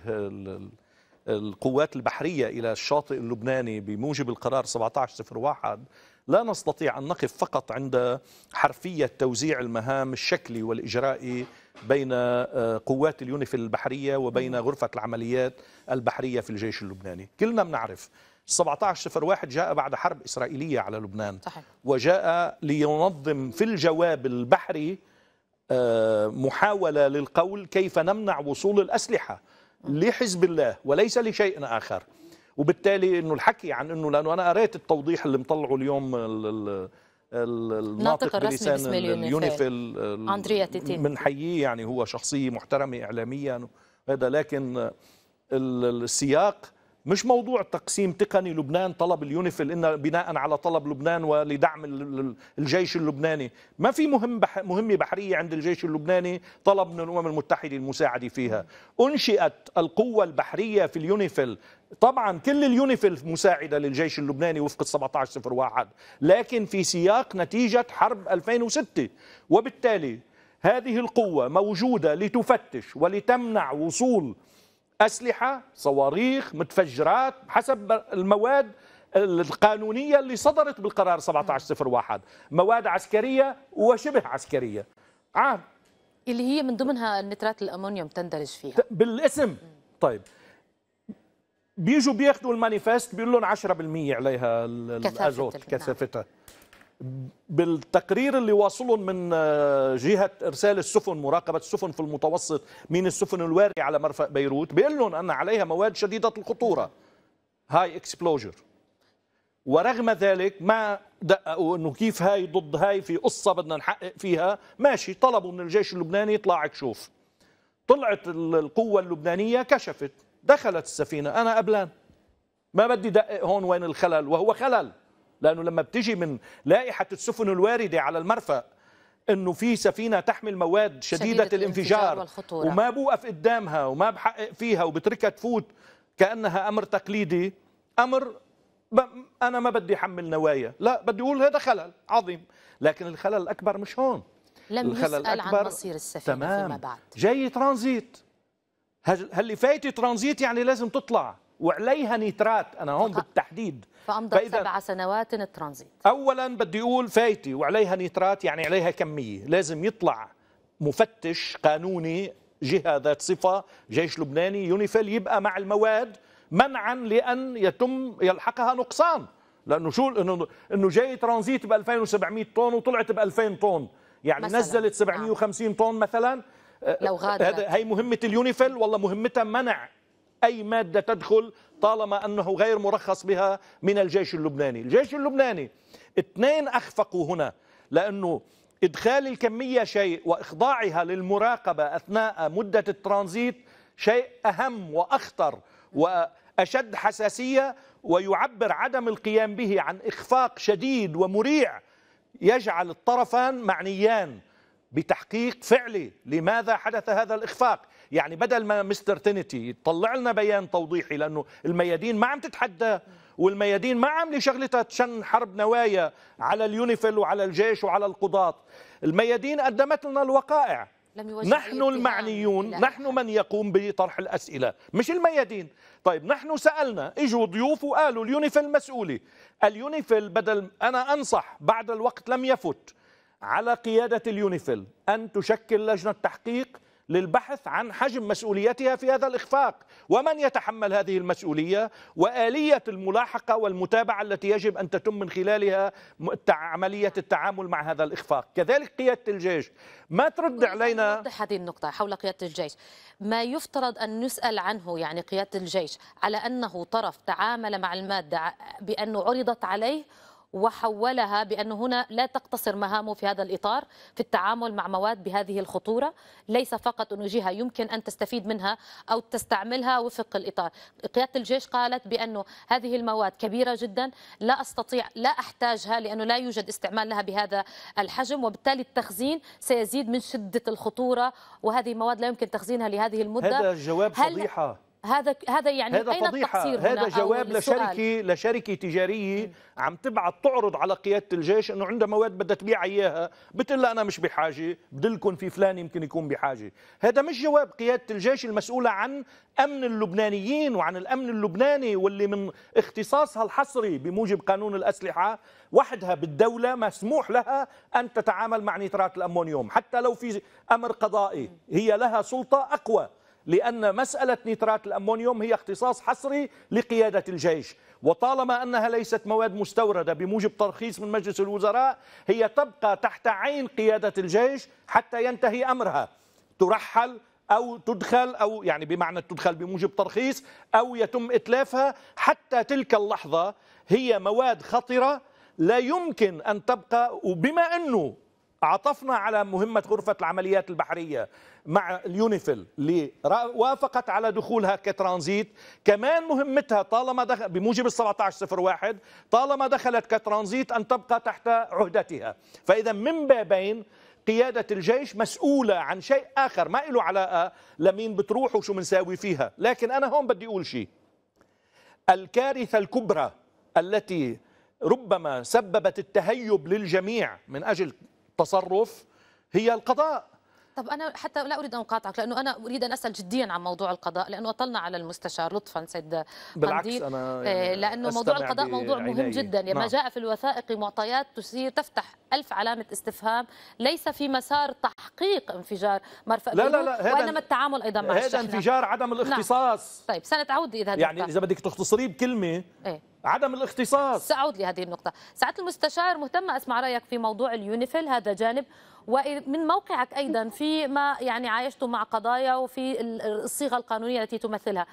القوات البحرية إلى الشاطئ اللبناني بموجب القرار 1701 لا نستطيع أن نقف فقط عند حرفية توزيع المهام الشكلي والإجرائي بين آه، قوات اليونيفيل البحرية وبين غرفة العمليات البحرية في الجيش اللبناني كلنا بنعرف 1701 جاء بعد حرب إسرائيلية على لبنان صحيح. وجاء لينظم في الجواب البحري محاولة للقول كيف نمنع وصول الأسلحة لحزب الله وليس لشيء آخر وبالتالي انه الحكي عن انه لانه انا قريت التوضيح اللي مطلعه اليوم الناطق الرسمي باسم اليونيفيل اندريا تيتين بنحييه يعني هو شخصيه محترمه اعلاميا هذا لكن السياق مش موضوع تقسيم تقني لبنان طلب اليونيفل إن بناء على طلب لبنان ولدعم الجيش اللبناني ما في مهم بح مهمة بحرية عند الجيش اللبناني طلب من الأمم المتحدة المساعدة فيها أنشئت القوة البحرية في اليونيفل طبعا كل اليونيفل مساعدة للجيش اللبناني وفق ال 1701 لكن في سياق نتيجة حرب 2006 وبالتالي هذه القوة موجودة لتفتش ولتمنع وصول أسلحة صواريخ متفجرات حسب المواد القانونية اللي صدرت بالقرار 1701 مواد عسكرية وشبه عسكرية
عام اللي هي من ضمنها النترات الأمونيوم تندرج فيها بالاسم
طيب بيجوا بياخذوا المانيفست بيقول لهم 10% عليها الازوت نعم. كثافتها نعم. بالتقرير اللي واصلهم من آه، جهه ارسال السفن مراقبه السفن في المتوسط من السفن الواري على مرفأ بيروت بيقول لهم ان عليها مواد شديده الخطوره هاي اكسبلوجر ورغم ذلك ما دققوا انه كيف هاي ضد هاي في قصه بدنا نحقق فيها ماشي طلبوا من الجيش اللبناني يطلع تشوف طلعت القوه اللبنانيه كشفت دخلت السفينه انا قبلان ما بدي دقق هون وين الخلل وهو خلل لانه لما بتيجي من لائحه السفن الوارده على المرفأ انه في سفينه تحمل مواد شديده, شديدة الانفجار, الانفجار وما بوقف قدامها وما بحقق فيها وبتركها تفوت كانها امر تقليدي امر ب... انا ما بدي احمل نوايا لا بدي اقول هذا خلل عظيم لكن الخلل الاكبر مش هون
لم الخلل يسأل الأكبر عن مصير السفينه تمام فيما بعد
جاي ترانزيت هل اللي فايته ترانزيت يعني لازم تطلع وعليها نيترات انا هون فقط. بالتحديد
فامضت سبع سنوات الترانزيت
اولا بدي اقول فايتي وعليها نيترات يعني عليها كميه لازم يطلع مفتش قانوني جهه ذات صفه جيش لبناني يونيفيل يبقى مع المواد منعا لان يتم يلحقها نقصان لانه شو انه انه جاي ترانزيت ب 2700 طن وطلعت ب 2000 طن يعني مثلاً. نزلت 750 طن مثلا لو آه، غادرت هي مهمه اليونيفيل والله مهمتها منع أي مادة تدخل طالما أنه غير مرخص بها من الجيش اللبناني الجيش اللبناني اثنين أخفقوا هنا لأنه إدخال الكمية شيء وإخضاعها للمراقبة أثناء مدة الترانزيت شيء أهم وأخطر وأشد حساسية ويعبر عدم القيام به عن إخفاق شديد ومريع يجعل الطرفان معنيان بتحقيق فعلي لماذا حدث هذا الإخفاق يعني بدل ما مستر تينيتي طلع لنا بيان توضيحي لانه الميادين ما عم تتحدى والميادين ما عامله شغلتها تشن حرب نوايا على اليونيفيل وعلى الجيش وعلى القضاة الميادين قدمت لنا الوقائع
نحن المعنيون لا.
نحن من يقوم بطرح الأسئلة مش الميادين طيب نحن سألنا اجوا ضيوف وقالوا اليونيفيل مسؤولي اليونيفيل بدل أنا أنصح بعد الوقت لم يفت على قيادة اليونيفيل أن تشكل لجنة تحقيق للبحث عن حجم مسؤوليتها في هذا الإخفاق ومن يتحمل هذه المسؤولية وآلية الملاحقة والمتابعة التي يجب أن تتم من خلالها عملية التعامل مع هذا الإخفاق كذلك قيادة الجيش
ما ترد علينا هذه النقطة حول قيادة الجيش ما يفترض أن نسأل عنه يعني قيادة الجيش على أنه طرف تعامل مع المادة بأنه عرضت عليه وحولها بأن هنا لا تقتصر مهامه في هذا الإطار في التعامل مع مواد بهذه الخطورة ليس فقط جهة يمكن أن تستفيد منها أو تستعملها وفق الإطار قيادة الجيش قالت بأنه هذه المواد كبيرة جدا لا أستطيع لا أحتاجها لأنه لا يوجد استعمال لها بهذا الحجم وبالتالي التخزين سيزيد من شدة الخطورة وهذه المواد لا يمكن تخزينها لهذه المدة هذا جواب فضيحة هذا هذا يعني هذا أين فضيحة هذا جواب لشركة
لشركة تجارية عم تبعت تعرض على قيادة الجيش انه عندها مواد بدها تبيعها اياها بتقول انا مش بحاجة بدلكم في فلان يمكن يكون بحاجة هذا مش جواب قيادة الجيش المسؤولة عن امن اللبنانيين وعن الامن اللبناني واللي من اختصاصها الحصري بموجب قانون الاسلحة وحدها بالدولة مسموح لها ان تتعامل مع نترات الامونيوم حتى لو في امر قضائي هي لها سلطة اقوى لأن مسألة نيترات الأمونيوم هي اختصاص حصري لقيادة الجيش وطالما أنها ليست مواد مستوردة بموجب ترخيص من مجلس الوزراء هي تبقى تحت عين قيادة الجيش حتى ينتهي أمرها ترحل أو تدخل أو يعني بمعنى تدخل بموجب ترخيص أو يتم إتلافها حتى تلك اللحظة هي مواد خطرة لا يمكن أن تبقى وبما أنه عطفنا على مهمة غرفة العمليات البحرية مع اليونيفيل اللي وافقت على دخولها كترانزيت كمان مهمتها طالما دخل بموجب ال 1701 طالما دخلت كترانزيت أن تبقى تحت عهدتها فإذا من بابين قيادة الجيش مسؤولة عن شيء آخر ما له علاقة لمين بتروح وشو بنساوي فيها لكن أنا هون بدي أقول شيء الكارثة الكبرى التي ربما سببت التهيب للجميع من أجل التصرف هي
القضاء طب انا حتى لا اريد ان اقاطعك لانه انا اريد ان اسال جديا عن موضوع القضاء لانه اطلنا على المستشار لطفا سيد بالعكس انا آه، يعني لانه موضوع القضاء موضوع عيني. مهم جدا نعم. ما جاء في الوثائق معطيات تثير تفتح ألف علامه استفهام ليس في مسار تحقيق انفجار مرفأ لا لا لا وانما التعامل ايضا مع هذا انفجار عدم نعم. الاختصاص نعم. طيب سنتعود اذا يعني اذا
بدك تختصريه بكلمه
إيه؟ عدم الاختصاص سأعود لهذه النقطة سعادة المستشار مهتمة أسمع رأيك في موضوع اليونيفيل هذا جانب ومن موقعك أيضا في ما يعني عايشته مع قضايا وفي الصيغة القانونية التي تمثلها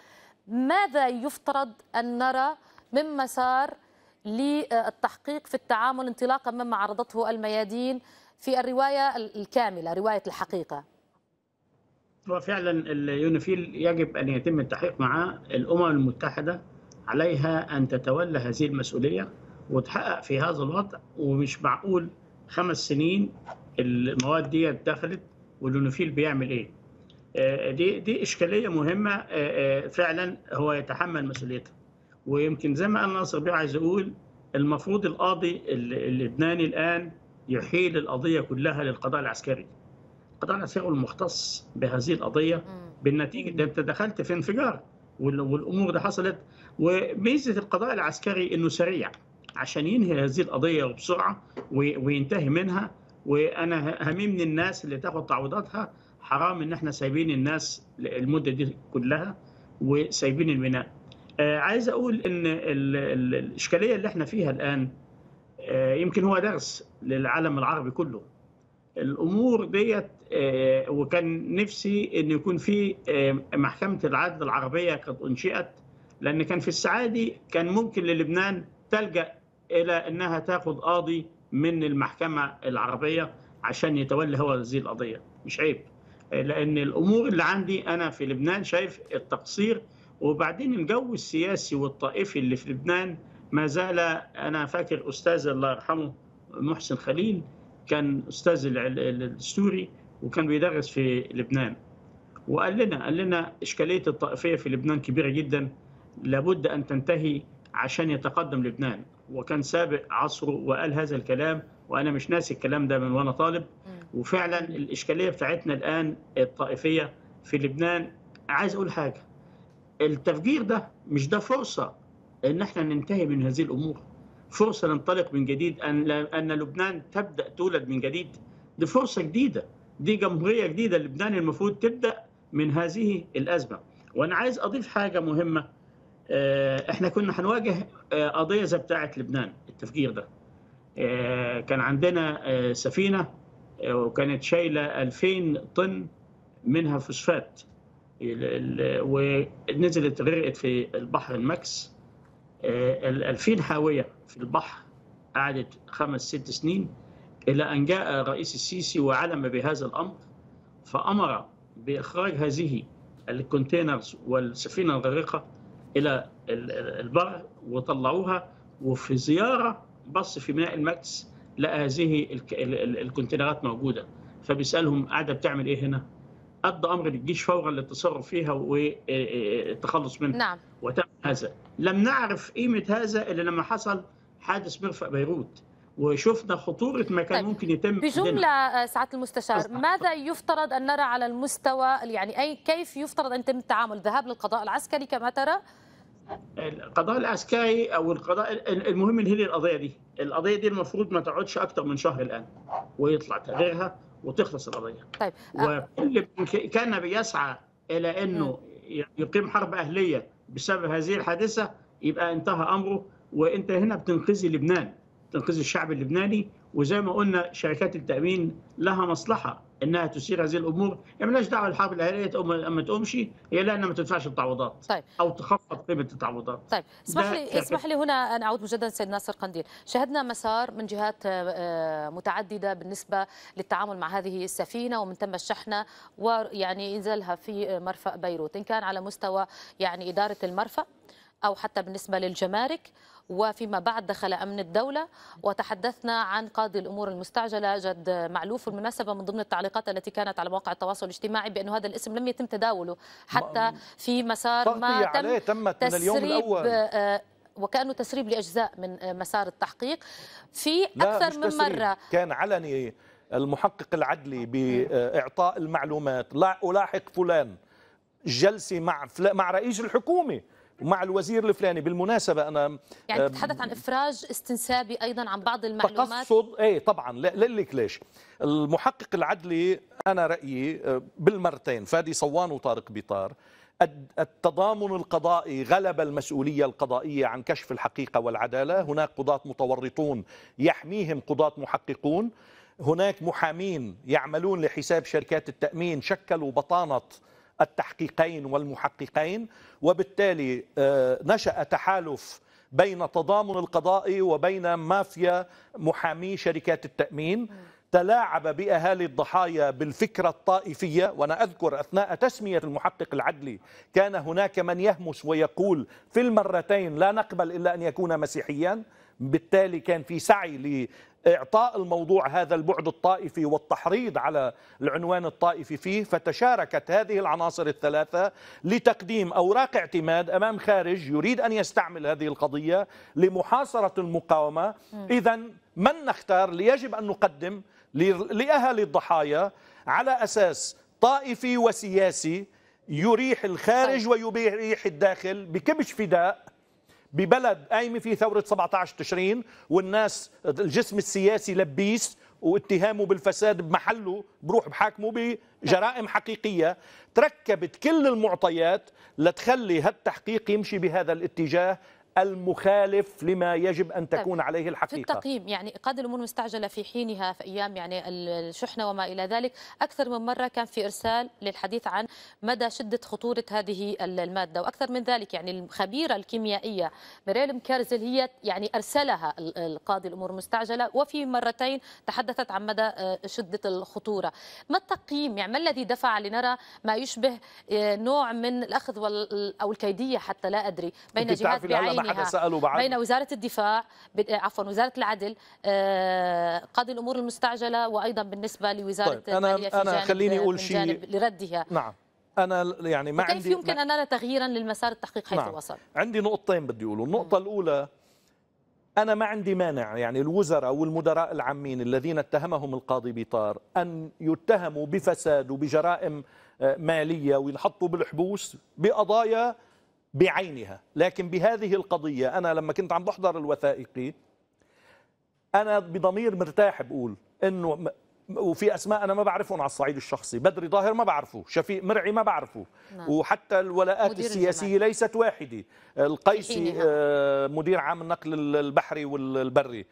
ماذا يفترض أن نرى من مسار للتحقيق في التعامل انطلاقا مما عرضته الميادين في الرواية الكاملة رواية الحقيقة
وفعلا اليونيفيل يجب أن يتم التحقيق مع الأمم المتحدة عليها أن تتولى هذه المسؤولية وتحقق في هذا الوضع ومش معقول خمس سنين المواد دي دخلت والونوفيل بيعمل إيه آه، دي دي إشكالية مهمة آه، آه، فعلا هو يتحمل مسؤوليتها ويمكن زي ما أنا ناصر بيه عايز أقول المفروض القاضي اللبناني الآن يحيل القضية كلها للقضاء العسكري القضاء العسكري هو المختص بهذه القضية بالنتيجة ده أنت دخلت في انفجار والأمور دي حصلت وميزه القضاء العسكري انه سريع عشان ينهي هذه القضيه بسرعه وينتهي منها وانا هممني الناس اللي تاخد تعويضاتها حرام ان احنا سايبين الناس المده دي كلها وسايبين البناء آه، عايز اقول ان الاشكاليه اللي احنا فيها الان آه، يمكن هو درس للعالم العربي كله الامور ديت آه، وكان نفسي ان يكون في محكمه العدل العربيه قد انشئت لأن كان في دي كان ممكن للبنان تلجأ إلى أنها تاخذ قاضي من المحكمة العربية عشان يتولى هو هذه القضية مش عيب لأن الأمور اللي عندي أنا في لبنان شايف التقصير وبعدين الجو السياسي والطائفي اللي في لبنان ما زال أنا فاكر أستاذ الله يرحمه محسن خليل كان أستاذ السوري وكان بيدرس في لبنان وقال لنا قال لنا إشكالية الطائفية في لبنان كبيرة جداً لابد أن تنتهي عشان يتقدم لبنان وكان سابق عصره وقال هذا الكلام وأنا مش ناسي الكلام ده من وأنا طالب وفعلا الإشكالية بتاعتنا الآن الطائفية في لبنان عايز أقول حاجة التفجير ده مش ده فرصة إن احنا ننتهي من هذه الأمور فرصة ننطلق من جديد أن أن لبنان تبدأ تولد من جديد دي فرصة جديدة دي جمهورية جديدة لبنان المفروض تبدأ من هذه الأزمة وأنا عايز أضيف حاجة مهمة آه، احنا كنا هنواجه آه، قضيه زي بتاعه لبنان التفجير ده آه، كان عندنا سفينه وكانت شايله 2000 طن منها فوسفات ونزلت غرقت في البحر المكس ال 2000 حاويه في البحر قعدت خمس ست سنين الى ان جاء الرئيس السيسي وعلم بهذا الامر فامر باخراج هذه الكونتينرز والسفينه الغارقه الى البر وطلعوها وفي زياره بص في ميناء المكس لقى هذه الكونتينرات موجوده فبيسالهم قاعده بتعمل ايه هنا؟ ادى امر للجيش فورا للتصرف فيها والتخلص إيه- إيه- منها نعم وتم هذا لم نعرف قيمه هذا الا لما حصل حادث مرفأ بيروت وشفنا خطورة ما كان طيب. ممكن يتم بجملة
آه، سعادة المستشار ماذا يفترض أن نرى على المستوى يعني أي كيف يفترض أن يتم التعامل الذهاب للقضاء العسكري كما ترى
القضاء العسكري او القضاء المهم هي القضيه دي، القضيه دي المفروض ما تقعدش اكثر من شهر الان ويطلع تغييرها وتخلص القضيه.
طيب آه.
وكل كان بيسعى الى انه يقيم حرب اهليه بسبب هذه الحادثه يبقى انتهى امره وانت هنا بتنقذي لبنان. تنقذ الشعب اللبناني وزي ما قلنا شركات التامين لها مصلحه انها تسير هذه الامور يعني مالهاش دعوه الحرب الاهليه تقوم اما تقومش هي لانها ما تدفعش التعويضات طيب. او تخفض قيمه التعويضات
طيب اسمح لي اسمح لي هنا ان اعود مجددا سيد ناصر قنديل شهدنا مسار من جهات آه، آه، متعدده بالنسبه للتعامل مع هذه السفينه ومن تم الشحنه ويعني انزالها في مرفأ بيروت ان كان على مستوى يعني اداره المرفأ او حتى بالنسبه للجمارك وفيما بعد دخل أمن الدولة وتحدثنا عن قاضي الأمور المستعجلة جد معلوف المناسبة من ضمن التعليقات التي كانت على مواقع التواصل الاجتماعي بأنه هذا الاسم لم يتم تداوله حتى في مسار ما تم عليه تمت من اليوم الأول آه، وكانه تسريب لاجزاء من آه، مسار التحقيق في اكثر من مره
كان علني المحقق العدلي باعطاء المعلومات لا الاحق فلان جلسه مع مع رئيس الحكومه ومع الوزير الفلاني بالمناسبه انا يعني بتتحدث
عن افراج استنسابي ايضا عن بعض المعلومات
تقصد أي طبعا لك ليش المحقق العدلي انا رايي آه، بالمرتين فادي صوان وطارق بيطار التضامن القضائي غلب المسؤوليه القضائيه عن كشف الحقيقه والعداله هناك قضاه متورطون يحميهم قضاه محققون هناك محامين يعملون لحساب شركات التامين شكلوا بطانه التحقيقين والمحققين وبالتالي آه، نشأ تحالف بين تضامن القضاء وبين مافيا محامي شركات التأمين تلاعب بأهالي الضحايا بالفكرة الطائفية وأنا أذكر أثناء تسمية المحقق العدلي كان هناك من يهمس ويقول في المرتين لا نقبل إلا أن يكون مسيحيا بالتالي كان في سعي لإعطاء الموضوع هذا البعد الطائفي والتحريض على العنوان الطائفي فيه فتشاركت هذه العناصر الثلاثة لتقديم أوراق اعتماد أمام خارج يريد أن يستعمل هذه القضية لمحاصرة المقاومة إذا من نختار ليجب أن نقدم لأهالي الضحايا على أساس طائفي وسياسي يريح الخارج طيب. ويريح الداخل بكبش فداء ببلد قايمه في ثوره 17 تشرين والناس الجسم السياسي لبيس واتهامه بالفساد بمحله بروح بحاكمه بجرائم حقيقيه تركبت كل المعطيات لتخلي هالتحقيق يمشي بهذا الاتجاه المخالف لما يجب أن طيب، تكون عليه
الحقيقة في التقييم
يعني قاد الأمور المستعجلة في حينها في أيام يعني الشحنة وما إلى ذلك أكثر من مرة كان في إرسال للحديث عن مدى شدة خطورة هذه المادة وأكثر من ذلك يعني الخبيرة الكيميائية ميريل مكارزل هي يعني أرسلها القاضي الأمور المستعجلة وفي مرتين تحدثت عن مدى آه، شدة الخطورة ما التقييم يعني ما الذي دفع لنرى ما يشبه آه، نوع من الأخذ أو الكيدية حتى لا أدري بين جهات بعينها ما حدا ساله بعد بين وزاره الدفاع آه، عفوا وزاره العدل آه، قاضي الامور المستعجله وايضا بالنسبه لوزاره طيب أنا في انا خليني آه، اقول شيء لردها نعم
انا يعني ما عندي كيف يمكن
ان نرى تغييرا للمسار التحقيق حيث نعم. وصل
عندي نقطتين بدي اقوله النقطه م. الاولى أنا ما عندي مانع يعني الوزراء والمدراء العامين الذين اتهمهم القاضي بيطار أن يتهموا بفساد وبجرائم مالية وينحطوا بالحبوس بقضايا بعينها لكن بهذه القضية أنا لما كنت عم بحضر الوثائقي أنا بضمير مرتاح بقول أنه وفي اسماء انا ما بعرفهم على الصعيد الشخصي بدري ظاهر ما بعرفه شفيق مرعي ما بعرفه نعم. وحتى الولاءات السياسيه الجمال. ليست واحده القيسي نعم. آه، مدير عام النقل البحري والبري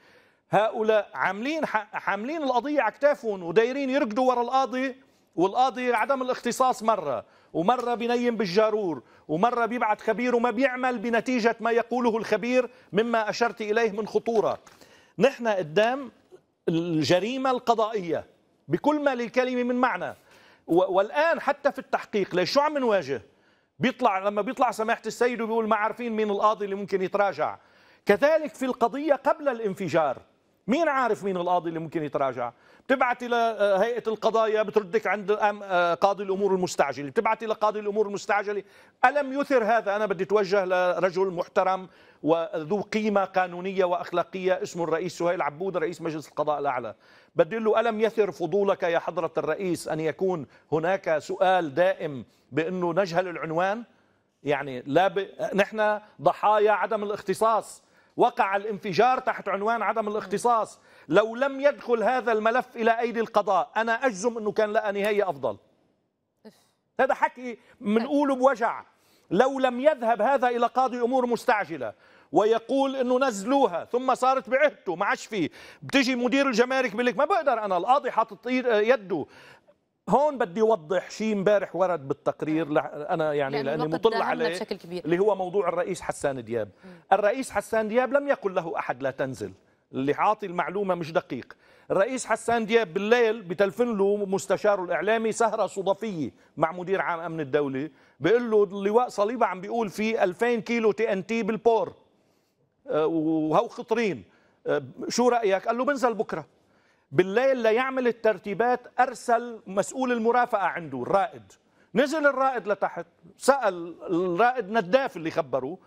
هؤلاء عاملين حاملين القضيه على كتافهم ودايرين يركضوا ورا القاضي والقاضي عدم الاختصاص مره ومره بنيم بالجارور ومره بيبعت خبير وما بيعمل بنتيجه ما يقوله الخبير مما اشرت اليه من خطوره نحن قدام الجريمه القضائيه بكل ما للكلمه من معنى والان حتى في التحقيق ليش شو عم نواجه بيطلع لما بيطلع سماحه السيد وبيقول ما عارفين مين القاضي اللي ممكن يتراجع كذلك في القضيه قبل الانفجار مين عارف مين القاضي اللي ممكن يتراجع بتبعت الى آه، هيئه القضايا بتردك عند آه، قاضي الامور المستعجله بتبعت الى قاضي الامور المستعجله الم يثر هذا انا بدي اتوجه لرجل محترم وذو قيمه قانونيه واخلاقيه اسمه الرئيس سهيل عبود رئيس مجلس القضاء الاعلى بدي له الم يثر فضولك يا حضره الرئيس ان يكون هناك سؤال دائم بانه نجهل العنوان يعني لا ب... نحن ضحايا عدم الاختصاص وقع الانفجار تحت عنوان عدم الاختصاص لو لم يدخل هذا الملف إلى أيدي القضاء أنا أجزم أنه كان لقى نهاية أفضل هذا حكي منقوله بوجع لو لم يذهب هذا إلى قاضي أمور مستعجلة ويقول انه نزلوها ثم صارت بعهدته ما عادش فيه بتجي مدير الجمارك بيقول لك ما بقدر انا القاضي حاطط يده هون بدي اوضح شيء امبارح ورد بالتقرير آه. انا يعني لاني مطلع عليه بشكل كبير. اللي هو موضوع الرئيس حسان دياب م. الرئيس حسان دياب لم يقل له احد لا تنزل اللي عاطي المعلومه مش دقيق الرئيس حسان دياب بالليل بتلفن له مستشاره الاعلامي سهره صدفيه مع مدير عام امن الدوله بيقول له اللواء صليبه عم بيقول في 2000 كيلو تي ان تي بالبور آه، وهو خطرين آه، شو رايك قال له بنزل بكره بالليل ليعمل الترتيبات ارسل مسؤول المرافقه عنده الرائد نزل الرائد لتحت سال الرائد نداف اللي خبروه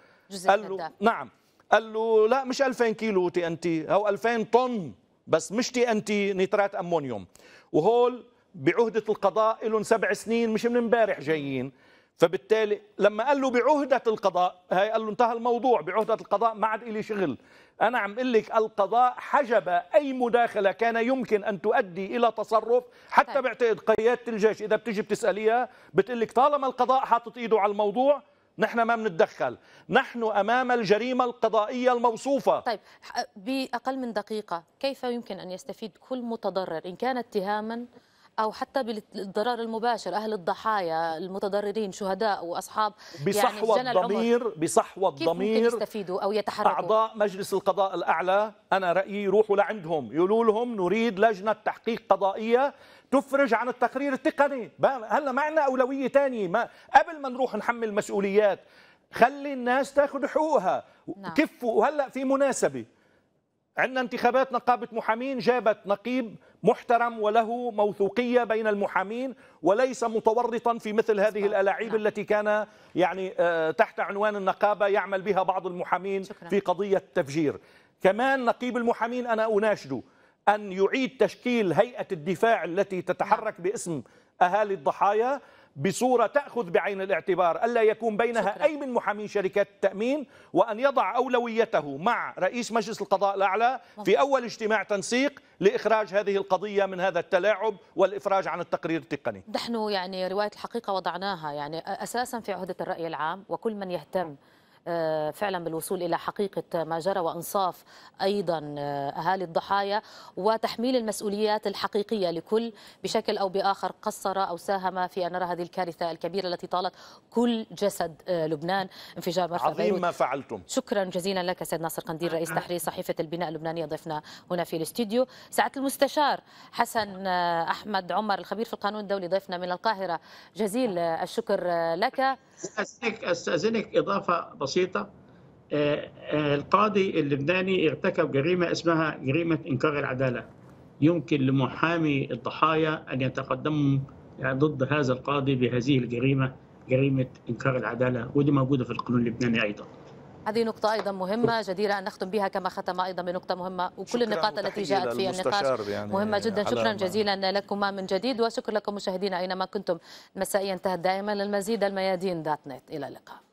قال له نداف. نعم قال له لا مش 2000 كيلو تي ان تي او 2000 طن بس مش تي ان تي نيترات امونيوم وهول بعهده القضاء لهم سبع سنين مش من امبارح جايين فبالتالي لما قال له بعهدة القضاء هي قال له انتهى الموضوع بعهدة القضاء ما عاد إلي شغل أنا عم أقول لك القضاء حجب أي مداخلة كان يمكن أن تؤدي إلى تصرف حتى طيب. بعتقد قيادة الجيش إذا بتجي بتسأليها بتقول لك طالما القضاء حاطط إيده على الموضوع نحن ما بنتدخل نحن أمام الجريمة القضائية الموصوفة
طيب بأقل من دقيقة كيف يمكن أن يستفيد كل متضرر إن كان اتهاما او حتى بالضرر المباشر اهل الضحايا المتضررين شهداء واصحاب يعني بصحوة يعني الضمير
بصحوة الضمير كيف
يستفيدوا او يتحركوا اعضاء
مجلس القضاء الاعلى انا رايي يروحوا لعندهم يقولوا لهم نريد لجنه تحقيق قضائيه تفرج عن التقرير التقني هلا ما اولويه ثانيه ما قبل ما نروح نحمل مسؤوليات خلي الناس تاخذ حقوقها نعم. كفوا وهلا في مناسبه عندنا انتخابات نقابة محامين جابت نقيب محترم وله موثوقية بين المحامين وليس متورطا في مثل هذه الألاعيب نعم. التي كان يعني آه، تحت عنوان النقابة يعمل بها بعض المحامين شكرا. في قضية التفجير كمان نقيب المحامين أنا أناشده أن يعيد تشكيل هيئة الدفاع التي تتحرك نعم. باسم أهالي الضحايا بصورة تأخذ بعين الاعتبار ألا يكون بينها شكرا. أي من محامي شركات التأمين وأن يضع أولويته مع رئيس مجلس القضاء الأعلى في أول اجتماع تنسيق لإخراج هذه القضية من هذا التلاعب والإفراج عن التقرير التقني
نحن يعني رواية الحقيقة وضعناها يعني أساسا في عهدة الرأي العام وكل من يهتم آه، فعلا بالوصول الى حقيقه ما جرى وانصاف ايضا آه، اهالي الضحايا وتحميل المسؤوليات الحقيقيه لكل بشكل او باخر قصر او ساهم في ان نرى هذه الكارثه الكبيره التي طالت كل جسد آه، لبنان انفجار مرفأ عظيم بيروت. ما فعلتم شكرا جزيلا لك سيد ناصر قنديل رئيس تحرير صحيفه البناء اللبنانيه ضيفنا هنا في الاستوديو سعاده المستشار حسن احمد عمر الخبير في القانون الدولي ضيفنا من القاهره جزيل الشكر لك
استاذنك استاذنك اضافه بسيطه آه، آه، القاضي اللبناني ارتكب جريمه اسمها جريمه انكار العداله يمكن لمحامي الضحايا ان يتقدموا ضد هذا القاضي بهذه الجريمه جريمه انكار العداله ودي موجوده في القانون اللبناني ايضا
هذه نقطة أيضا مهمة جديرة أن نختم بها كما ختم أيضا بنقطة مهمة وكل النقاط التي جاءت في النقاش يعني مهمة جدا شكرا جزيلا لكما من جديد وشكرا لكم مشاهدينا أينما كنتم مسائيا انتهت دائما للمزيد الميادين دات نت إلى اللقاء